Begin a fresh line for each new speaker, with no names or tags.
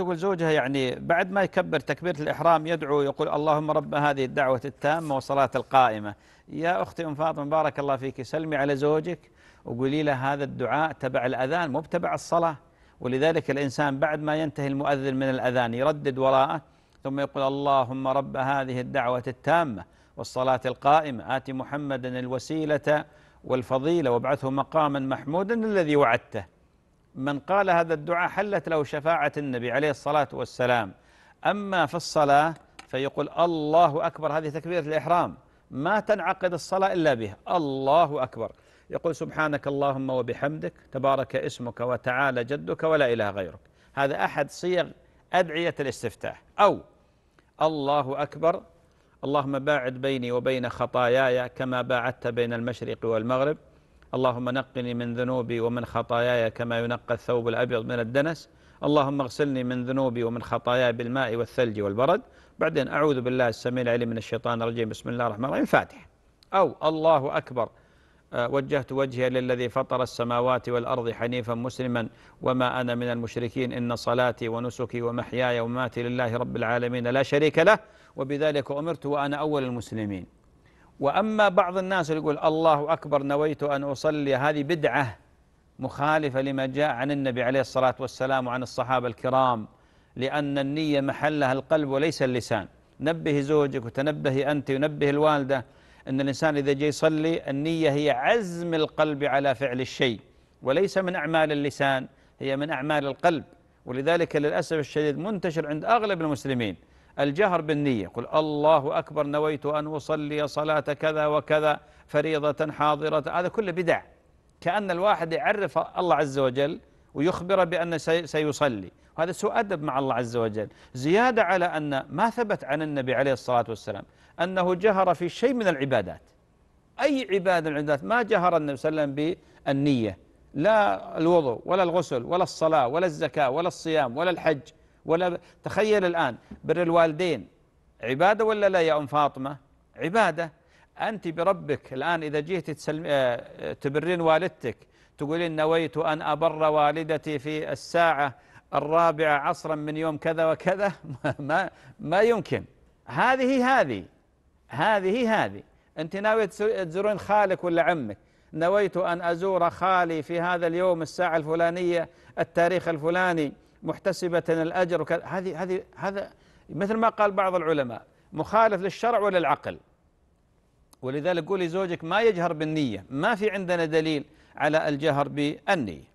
تقول زوجها يعني بعد ما يكبر تكبيرة الإحرام يدعو يقول اللهم رب هذه الدعوة التامة والصلاة القائمة يا أختي أم فاطمة بارك الله فيك سلمي على زوجك وقولي له هذا الدعاء تبع الأذان مو تبع الصلاة ولذلك الإنسان بعد ما ينتهي المؤذن من الأذان يردد وراءه ثم يقول اللهم رب هذه الدعوة التامة والصلاة القائمة آت محمدا الوسيلة والفضيلة وابعثه مقاما محمودا الذي وعدته من قال هذا الدعاء حلت له شفاعة النبي عليه الصلاة والسلام أما في الصلاة فيقول الله أكبر هذه تكبيرة الإحرام ما تنعقد الصلاة إلا بها الله أكبر يقول سبحانك اللهم وبحمدك تبارك اسمك وتعالى جدك ولا إله غيرك هذا أحد صيغ أدعية الاستفتاح أو الله أكبر اللهم باعد بيني وبين خطاياي كما باعدت بين المشرق والمغرب اللهم نقني من ذنوبي ومن خطاياي كما ينقى الثوب الأبيض من الدنس اللهم اغسلني من ذنوبي ومن خطاياي بالماء والثلج والبرد بعدين أعوذ بالله السميع العليم من الشيطان الرجيم بسم الله الرحمن الرحيم فاتح أو الله أكبر آه، وجهت وجهي للذي فطر السماوات والأرض حنيفا مسلما وما أنا من المشركين إن صلاتي ونسكي ومحياي وماتي لله رب العالمين لا شريك له وبذلك أمرت وأنا أول المسلمين وأما بعض الناس اللي يقول الله أكبر نويت أن أصلي هذه بدعة مخالفة لما جاء عن النبي عليه الصلاة والسلام وعن الصحابة الكرام لأن النية محلها القلب وليس اللسان نبه زوجك وتنبه أنت ونبه الوالدة أن الإنسان إذا جاء يصلي النية هي عزم القلب على فعل الشيء وليس من أعمال اللسان هي من أعمال القلب ولذلك للأسف الشديد منتشر عند أغلب المسلمين الجهر بالنية قل الله أكبر نويت أن أصلي صلاة كذا وكذا فريضة حاضرة هذا كله بدع كأن الواحد يعرف الله عز وجل ويخبره بأن سيصلي وهذا سوء أدب مع الله عز وجل زيادة على أن ما ثبت عن النبي عليه الصلاة والسلام أنه جهر في شيء من العبادات أي عبادة من العبادات ما جهر النبي صلى الله عليه وسلم بالنية لا الوضوء ولا الغسل ولا الصلاة ولا الزكاة ولا الصيام ولا الحج ولا تخيل الآن بر الوالدين عبادة ولا لا يا أم فاطمة عبادة أنت بربك الآن إذا جيت آه، تبرين والدتك تقولين نويت أن أبر والدتي في الساعة الرابعة عصرا من يوم كذا وكذا ما, ما يمكن هذه هذه هذه هذه أنت ناوية تزورين خالك ولا عمك نويت أن أزور خالي في هذا اليوم الساعة الفلانية التاريخ الفلاني محتسبة الأجر وكذا هذه هذه هذا مثل ما قال بعض العلماء مخالف للشرع وللعقل ولذلك قولي زوجك ما يجهر بالنية ما في عندنا دليل على الجهر بالنية